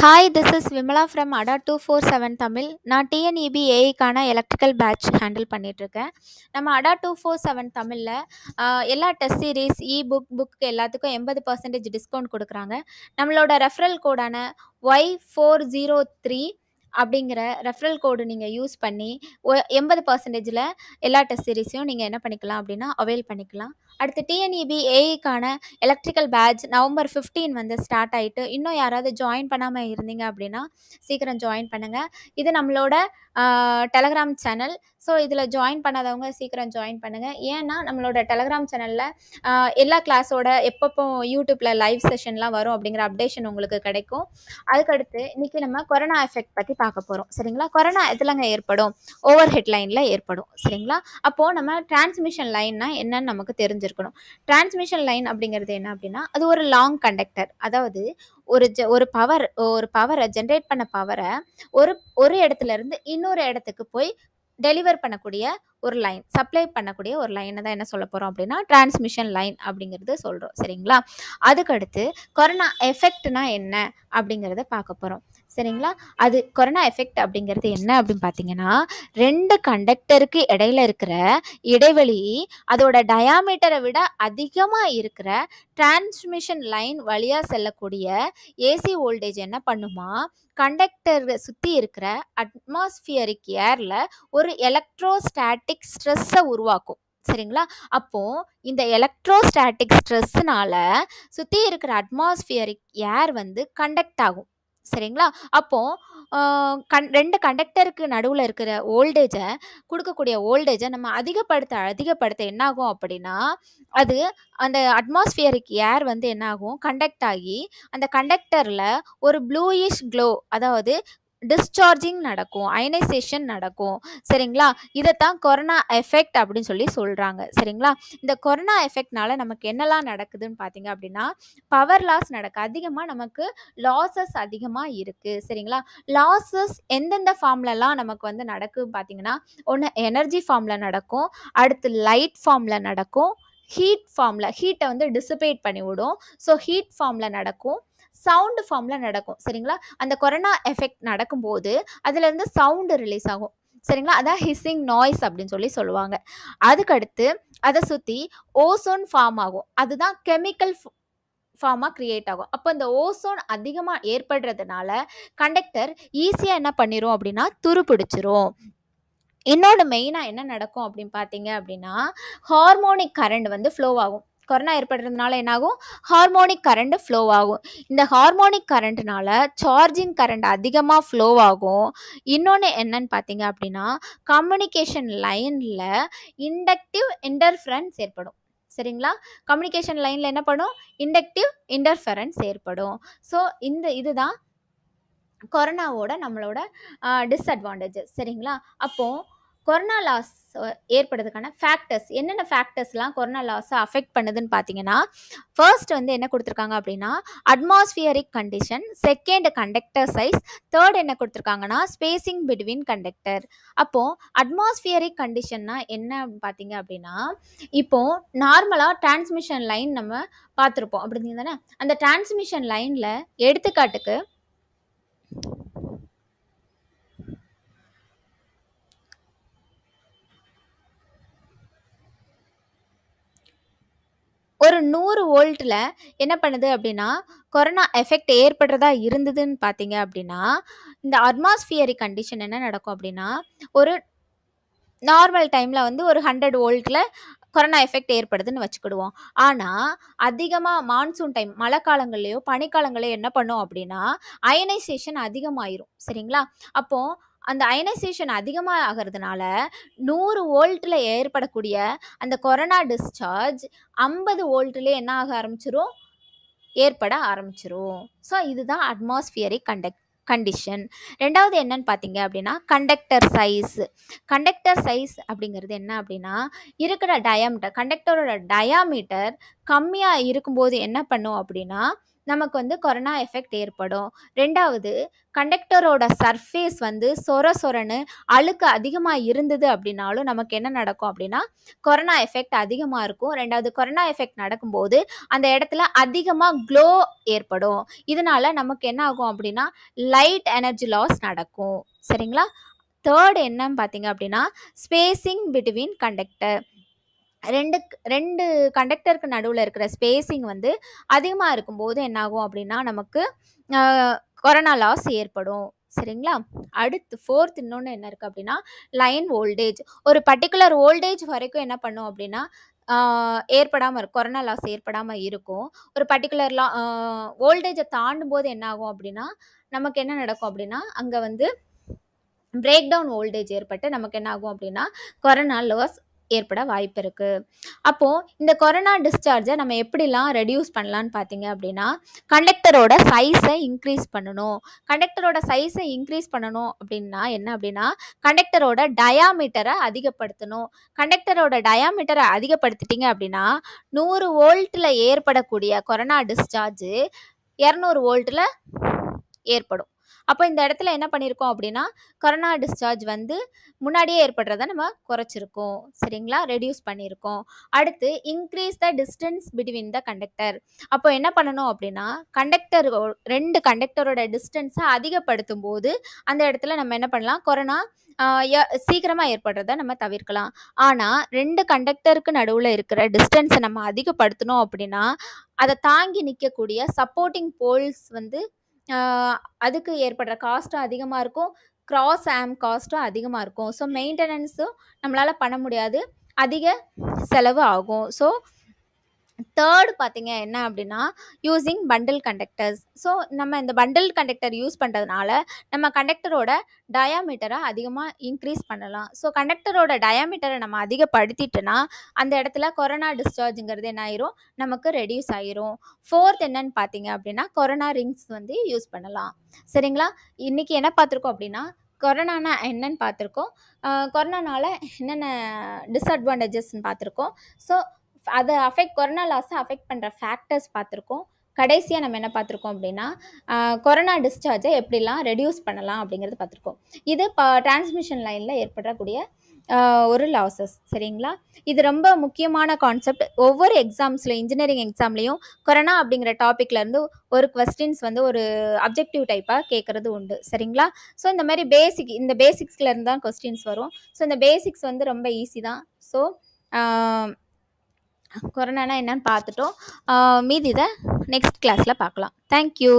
hi this is Vimala from Adda two four seven Tamil நான் TNEB ஏஐக்கான e electrical batch handle பண்ணிகிட்ருக்கேன் நம்ம அடா டூ ஃபோர் செவன் தமிழில் எல்லா test series e book book எல்லாத்துக்கும் எண்பது பர்சன்டேஜ் டிஸ்கவுண்ட் கொடுக்குறாங்க நம்மளோட ரெஃபரல் கோடான ஒய் ஃபோர் ஜீரோ த்ரீ அப்படிங்கிற ரெஃபரல் கோடு நீங்கள் யூஸ் பண்ணி ஒ எண்பது பர்சன்டேஜில் எல்லா டெஸ்ட் சீரீஸையும் நீங்கள் என்ன பண்ணிக்கலாம் அப்படின்னா அவைல் பண்ணிக்கலாம் அடுத்து டிஎன்இபி ஏஐக்கான எலக்ட்ரிக்கல் பேட்ச் நவம்பர் ஃபிஃப்டீன் வந்து ஸ்டார்ட் ஆகிட்டு இன்னும் யாராவது ஜாயின் பண்ணாமல் இருந்தீங்க அப்படின்னா சீக்கிரம் ஜாயின் பண்ணுங்கள் இது நம்மளோட டெலகிராம் சேனல் ஸோ இதில் ஜாயின் பண்ணாதவங்க சீக்கிரம் ஜாயின் பண்ணுங்கள் ஏன்னா நம்மளோட டெலகிராம் சேனலில் எல்லா கிளாஸோட எப்பப்போ யூடியூப்பில் லைவ் செஷன்லாம் வரும் அப்படிங்கிற அப்டேஷன் உங்களுக்கு கிடைக்கும் அதுக்கடுத்து இன்றைக்கி நம்ம கொரோனா எஃபெக்ட் பற்றி பார்க்க போகிறோம் சரிங்களா கொரோனா எதுலங்க ஏற்படும் ஓவர் ஹெட் லைனில் ஏற்படும் சரிங்களா அப்போது நம்ம டிரான்ஸ்மிஷன் லைன்னா என்னன்னு நமக்கு தெரிஞ்சு தெரிஞ்சிருக்கணும் டிரான்ஸ்மிஷன் லைன் அப்படிங்கிறது என்ன அப்படின்னா அது ஒரு லாங் கண்டக்டர் அதாவது ஒரு ஜ ஒரு பவர் ஒரு பவரை ஜென்ரேட் பண்ண பவரை ஒரு ஒரு இடத்துல இருந்து இன்னொரு இடத்துக்கு போய் டெலிவர் பண்ணக்கூடிய ஒரு லைன் சப்ளை பண்ணக்கூடிய ஒரு லைனை தான் என்ன சொல்ல போகிறோம் அப்படின்னா டிரான்ஸ்மிஷன் லைன் அப்படிங்கிறது சொல்கிறோம் சரிங்களா அதுக்கடுத்து கொரோனா எஃபெக்ட்னா என்ன அப்படிங்கிறத பார்க்க போகிறோம் சரிங்களா அது கொரோனா எஃபெக்ட் அப்படிங்கிறது என்ன அப்படின்னு பார்த்தீங்கன்னா ரெண்டு கண்டக்டருக்கு இடையில இருக்கிற இடைவெளி அதோட டயாமீட்டரை விட அதிகமாக இருக்கிற டிரான்ஸ்மிஷன் லைன் வழியாக செல்லக்கூடிய ஏசி வோல்டேஜ் என்ன பண்ணுமா கண்டக்டர் சுற்றி இருக்கிற அட்மாஸ்பியரிக் ஏரில் ஒரு எலக்ட்ரோஸ்டாட்டிக் ஸ்ட்ரெஸ்ஸை உருவாக்கும் சரிங்களா அப்போ இந்த எலக்ட்ரோஸ்டாட்டிக் ஸ்ட்ரெஸ்னால சுற்றி இருக்கிற அட்மாஸ்பியரிக் ஏர் வந்து கண்டக்ட் ஆகும் சரிங்களா அப்போது கண் ரெண்டு கண்டக்டருக்கு நடுவில் இருக்கிற ஓல்டேஜை கொடுக்கக்கூடிய ஓல்டேஜை நம்ம அதிகப்படுத்த அதிகப்படுத்த என்னாகும் அப்படின்னா அது அந்த அட்மாஸ்ஃபியருக்கு ஏர் வந்து என்னாகும் கண்டக்ட் ஆகி அந்த கண்டக்டரில் ஒரு ப்ளூயிஷ் க்ளோ அதாவது டிஸ்சார்ஜிங் நடக்கும் அயனைசேஷன் நடக்கும் சரிங்களா இதைத்தான் கொரோனா எஃபெக்ட் அப்படின்னு சொல்லி சொல்கிறாங்க சரிங்களா இந்த கொரோனா எஃபெக்ட்னால நமக்கு என்னெல்லாம் நடக்குதுன்னு பார்த்தீங்க அப்படின்னா பவர் லாஸ் நடக்க அதிகமாக நமக்கு லாஸஸ் அதிகமாக இருக்குது சரிங்களா லாஸஸ் எந்தெந்த ஃபார்ம்லலாம் நமக்கு வந்து நடக்குன்னு பார்த்தீங்கன்னா ஒன்று எனர்ஜி ஃபார்மில் நடக்கும் அடுத்து லைட் ஃபார்மில் நடக்கும் ஹீட் ஃபார்மில் ஹீட்டை வந்து டிசிபேட் பண்ணிவிடும் ஸோ ஹீட் ஃபார்மில் நடக்கும் சவுண்டு ஃபார்மில் நடக்கும் சரிங்களா அந்த கொரோனா எஃபெக்ட் நடக்கும்போது அதுலேருந்து சவுண்டு ரிலீஸ் ஆகும் சரிங்களா அதான் ஹிஸ்ஸிங் நாய்ஸ் அப்படின்னு சொல்லி சொல்லுவாங்க அதுக்கடுத்து அதை சுற்றி ஓசோன் ஃபார்ம் ஆகும் அதுதான் கெமிக்கல் ஃபார்மாக க்ரியேட் ஆகும் அப்போ இந்த ஓசோன் அதிகமாக ஏற்படுறதுனால கண்டக்டர் ஈஸியாக என்ன பண்ணிடும் அப்படின்னா துருப்பிடிச்சிரும் இன்னொன்று மெயினாக என்ன நடக்கும் அப்படின்னு பார்த்தீங்க அப்படின்னா ஹார்மோனிக் கரண்ட் வந்து ஃப்ளோ ஆகும் கொரோனா ஏற்படுறதுனால என்னாகும் ஹார்மோனிக் கரண்ட் ஃப்ளோ ஆகும் இந்த ஹார்மோனிக் கரண்ட்னால சார்ஜிங் கரண்ட் அதிகமாக ஃப்ளோ ஆகும் இன்னொன்று என்னன்னு பார்த்தீங்க அப்படின்னா கம்யூனிகேஷன் லைனில் இண்டக்டிவ் இன்டர்ஃபரன்ஸ் ஏற்படும் சரிங்களா கம்யூனிகேஷன் லைனில் என்ன பண்ணும் இண்டக்டிவ் இன்டர்ஃபரன்ஸ் ஏற்படும் ஸோ இந்த இதுதான் கொரோனாவோட நம்மளோட டிஸ்அட்வான்டேஜஸ் சரிங்களா அப்போது கொரோனா லாஸ் ஏற்படுறதுக்கான ஃபேக்டர்ஸ் என்னென்ன ஃபேக்டர்ஸ்லாம் கொரோனா லாஸை அஃபெக்ட் பண்ணுதுன்னு பார்த்தீங்கன்னா ஃபர்ஸ்ட் வந்து என்ன கொடுத்துருக்காங்க அப்படின்னா atmospheric condition second conductor size third என்ன கொடுத்துருக்காங்கன்னா ஸ்பேசிங் பிட்வீன் கண்டக்டர் அப்போது அட்மாஸ்ஃபியரிக் கண்டிஷன்னா என்ன பார்த்தீங்க அப்படின்னா இப்போது நார்மலாக டிரான்ஸ்மிஷன் லைன் நம்ம பார்த்துருப்போம் அப்படிங்க தானே அந்த டிரான்ஸ்மிஷன் லைனில் எடுத்துக்காட்டுக்கு ஒரு நூறு வோல்ட்டில் என்ன பண்ணுது அப்படின்னா கொரோனா எஃபெக்ட் ஏற்படுறதா இருந்ததுன்னு பார்த்தீங்க அப்படின்னா இந்த அட்மாஸ்ஃபியரிக் கண்டிஷன் என்ன நடக்கும் அப்படின்னா ஒரு நார்மல் டைமில் வந்து ஒரு ஹண்ட்ரட் வோல்ட்டில் கொரோனா எஃபெக்ட் ஏற்படுதுன்னு வச்சுக்கிடுவோம் ஆனால் அதிகமாக மான்சூன் டைம் மழை காலங்கள்லையோ பனிக்காலங்களையோ என்ன பண்ணும் அப்படின்னா அயனைசேஷன் அதிகமாயிரும் சரிங்களா அப்போது அந்த அயனைசேஷன் அதிகமாக ஆகிறதுனால நூறு வோல்ட்டில் ஏற்படக்கூடிய அந்த கொரோனா டிஸ்சார்ஜ் ஐம்பது வோல்ட்டில் என்ன ஆக ஆரம்பிச்சிரும் ஏற்பட ஆரம்பிச்சிரும் ஸோ இதுதான் அட்மாஸ்ஃபியரிக் கண்டக்ட் கண்டிஷன் ரெண்டாவது என்னன்னு பார்த்தீங்க அப்படின்னா கண்டக்டர் சைஸ் கண்டக்டர் சைஸ் அப்படிங்கிறது என்ன அப்படின்னா இருக்கிற டயாமீட்டர் கண்டக்டரோட டயாமீட்டர் கம்மியாக இருக்கும்போது என்ன பண்ணும் அப்படின்னா நமக்கு வந்து கொரோனா எஃபெக்ட் ஏற்படும் ரெண்டாவது கண்டக்டரோட சர்ஃபேஸ் வந்து சொர சொரன்னு அழுக்கு அதிகமாக இருந்தது அப்படின்னாலும் நமக்கு என்ன நடக்கும் அப்படின்னா கொரோனா எஃபெக்ட் அதிகமாக இருக்கும் ரெண்டாவது கொரோனா எஃபெக்ட் நடக்கும்போது அந்த இடத்துல அதிகமாக க்ளோ ஏற்படும் இதனால நமக்கு என்ன ஆகும் அப்படின்னா லைட் எனர்ஜி லாஸ் நடக்கும் சரிங்களா தேர்ட் என்னன்னு பார்த்தீங்க அப்படின்னா ஸ்பேசிங் பிட்வீன் கண்டக்டர் ரெண்டு ரெண்டு கண்டக்டருக்கு நடுவில் இருக்கிற ஸ்பேஸிங் வந்து அதிகமாக இருக்கும்போது என்னாகும் அப்படின்னா நமக்கு கொரோனா லாஸ் ஏற்படும் சரிங்களா அடுத்து ஃபோர்த் இன்னொன்று என்ன இருக்குது அப்படின்னா லைன் ஓல்டேஜ் ஒரு பர்டிகுலர் ஓல்டேஜ் வரைக்கும் என்ன பண்ணும் அப்படின்னா ஏற்படாமல் இருக்கும் கொரோனா லாஸ் ஏற்படாமல் இருக்கும் ஒரு பர்டிகுலர் லா ஓல்டேஜை தாண்டும் போது என்ன ஆகும் அப்படின்னா நமக்கு என்ன நடக்கும் அப்படின்னா அங்கே வந்து பிரேக் டவுன் ஓல்டேஜ் ஏற்பட்டு நமக்கு என்ன ஆகும் அப்படின்னா கொரோனா லாஸ் ஏற்பட வாய்ப்பு இருக்குது அப்போது இந்த கொரோனா டிஸ்சார்ஜை நம்ம எப்படிலாம் ரெடியூஸ் பண்ணலான்னு பார்த்தீங்க அப்படின்னா கண்டக்டரோட சைஸை இன்க்ரீஸ் பண்ணணும் கண்டக்டரோட சைஸை இன்க்ரீஸ் பண்ணணும் அப்படின்னா என்ன அப்படின்னா கண்டக்டரோட டயாமீட்டரை அதிகப்படுத்தணும் கண்டக்டரோட டயாமீட்டரை அதிகப்படுத்திட்டீங்க அப்படின்னா நூறு வோல்ட்டில் ஏற்படக்கூடிய கொரோனா டிஸ்சார்ஜு இரநூறு வோல்ட்டில் ஏற்படும் அப்போ இந்த இடத்துல என்ன பண்ணியிருக்கோம் அப்படின்னா கொரோனா டிஸ்சார்ஜ் வந்து முன்னாடியே ஏற்படுறத நம்ம குறைச்சிருக்கோம் சரிங்களா ரெடியூஸ் பண்ணியிருக்கோம் அடுத்து increase the distance between the conductor அப்போ என்ன பண்ணணும் அப்படின்னா கண்டக்டர் ரெண்டு கண்டக்டரோட டிஸ்டன்ஸை அதிகப்படுத்தும் போது அந்த இடத்துல நம்ம என்ன பண்ணலாம் கொரோனா சீக்கிரமாக ஏற்படுறத நம்ம தவிர்க்கலாம் ஆனால் ரெண்டு கண்டக்டருக்கு நடுவில் இருக்கிற டிஸ்டன்ஸை நம்ம அதிகப்படுத்தணும் அப்படின்னா அதை தாங்கி நிற்கக்கூடிய சப்போர்ட்டிங் போல்ஸ் வந்து அதுக்கு ஏற்படுற காஸ்ட்டும் அதிகமாக இருக்கும் கிராஸ் ஆம் காஸ்ட்டும் அதிகமாக இருக்கும் ஸோ மெயின்டெனன்ஸும் நம்மளால் பண்ண முடியாது அதிக செலவு ஆகும் ஸோ தேர்டு பார்த்தீங்க என்ன அப்படின்னா யூஸிங் பண்டில் கண்டக்டர்ஸ் ஸோ நம்ம இந்த பண்டில் கண்டக்டர் யூஸ் பண்ணுறதுனால நம்ம கண்டக்டரோட டயாமீட்டரை அதிகமாக இன்க்ரீஸ் பண்ணலாம் ஸோ கண்டக்டரோட டயாமீட்டரை நம்ம அதிகப்படுத்திட்டோன்னா அந்த இடத்துல கொரோனா டிஸ்சார்ஜுங்கிறது என்ன ஆயிரும் நமக்கு ரெடியூஸ் ஆயிரும் ஃபோர்த் என்னன்னு பார்த்தீங்க அப்படின்னா கொரோனா ரிங்ஸ் வந்து யூஸ் பண்ணலாம் சரிங்களா இன்றைக்கி என்ன பார்த்துருக்கோம் அப்படின்னா கொரோனானா என்னன்னு பார்த்துருக்கோம் கொரோனானால என்னென்ன டிஸ்அட்வான்டேஜஸ்ன்னு பார்த்துருக்கோம் ஸோ அதை அஃபெக்ட் கொரோனா லாஸை அஃபெக்ட் பண்ணுற ஃபேக்டர்ஸ் பார்த்துருக்கோம் கடைசியாக நம்ம என்ன பார்த்துருக்கோம் அப்படின்னா கொரோனா டிஸ்சார்ஜை எப்படிலாம் ரெடியூஸ் பண்ணலாம் அப்படிங்கிறது பார்த்துருக்கோம் இது பா டிரான்ஸ்மிஷன் லைனில் ஏற்படக்கூடிய ஒரு லாசஸ் சரிங்களா இது ரொம்ப முக்கியமான கான்செப்ட் ஒவ்வொரு எக்ஸாம்ஸ்லையும் இன்ஜினியரிங் எக்ஸாம்லேயும் கொரோனா அப்படிங்கிற டாப்பிக்லேருந்து ஒரு கொஸ்டின்ஸ் வந்து ஒரு அப்ஜெக்டிவ் டைப்பாக கேட்குறது உண்டு சரிங்களா ஸோ இந்த மாதிரி பேசிக் இந்த பேசிக்ஸ்லேருந்து தான் கொஸ்டின்ஸ் வரும் ஸோ இந்த பேசிக்ஸ் வந்து ரொம்ப ஈஸி தான் ஸோ கொரோனானா என்னன்னு பார்த்துட்டோம் மீதி இதை நெக்ஸ்ட் கிளாஸில் பார்க்கலாம் தேங்க்யூ